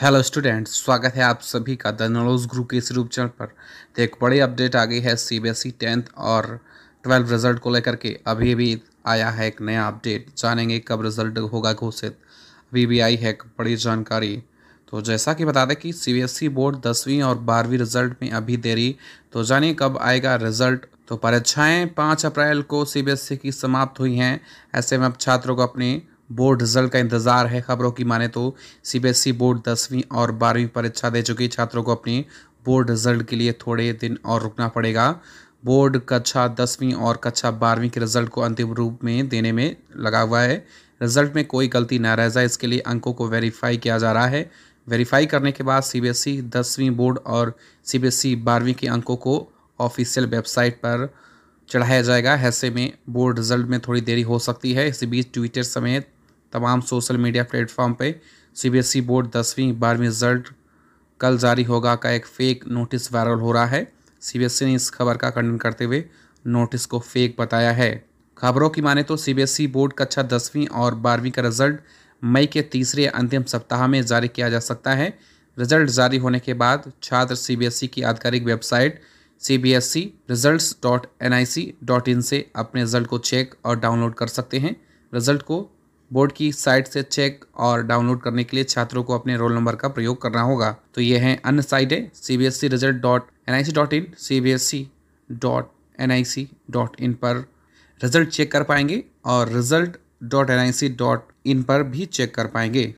hello students स्वागत है आप सभी का द नॉलेज ग्रुप के इस रूप चैनल पर तो एक बड़ी अपडेट आ गई है C B S E tenth और ट्वेल्व रिजल्ट को लेकर के अभी भी आया है एक नया अपडेट जानेंगे कब रिजल्ट होगा घोषित अभी भी आई है एक बड़ी जानकारी तो जैसा कि बता दें कि C B S E board दसवीं और बारहवीं रिजल्ट में अभी देरी तो जानिए कब आएगा रिजल्ट तो परीक्षाएँ पाँच अप्रैल को सी बी एस ई की समाप्त हुई हैं ऐसे में अब छात्रों को अपनी बोर्ड रिजल्ट का इंतजार है खबरों की माने तो सीबीएसई बोर्ड दसवीं और बारहवीं परीक्षा दे चुकी छात्रों को अपनी बोर्ड रिजल्ट के लिए थोड़े दिन और रुकना पड़ेगा बोर्ड कक्षा दसवीं और कक्षा बारहवीं के रिजल्ट को अंतिम रूप में देने में लगा हुआ है रिजल्ट में कोई गलती ना रह जाए इसके लिए अंकों को वेरीफाई किया जा रहा है वेरीफाई करने के बाद सीबीएसई दसवीं बोर्ड और सीबीएसई बारहवीं के अंकों को ऑफिशियल वेबसाइट पर चढ़ाया जाएगा ऐसे में बोर्ड रिजल्ट में थोड़ी देरी हो सकती है इसी बीच ट्विटर समेत तमाम सोशल मीडिया प्लेटफॉर्म पे सीबीएसई बोर्ड दसवीं बारहवीं रिजल्ट कल जारी होगा का एक फेक नोटिस वायरल हो रहा है सीबीएसई ने इस खबर का खंडन करते हुए नोटिस को फेक बताया है खबरों की माने तो सीबीएसई बोर्ड कक्षा अच्छा दसवीं और बारहवीं का रिजल्ट मई के तीसरे अंतिम सप्ताह में जारी किया जा सकता है रिजल्ट जारी होने के बाद छात्र सीबीएसई की आधिकारिक website C B S E result dot N I C dot in से अपने रिजल्ट को चेक और डाउनलोड कर सकते हैं रिजल्ट को बोर्ड की साइट से चेक और डाउनलोड करने के लिए छात्रों को अपने रोल नंबर का प्रयोग करना होगा तो ये हैं अन्य साइटें C B S C result dot N I C dot in C B S C dot N I C dot in पर रिजल्ट चेक कर पाएंगे और result dot N I C dot in पर भी चेक कर पाएंगे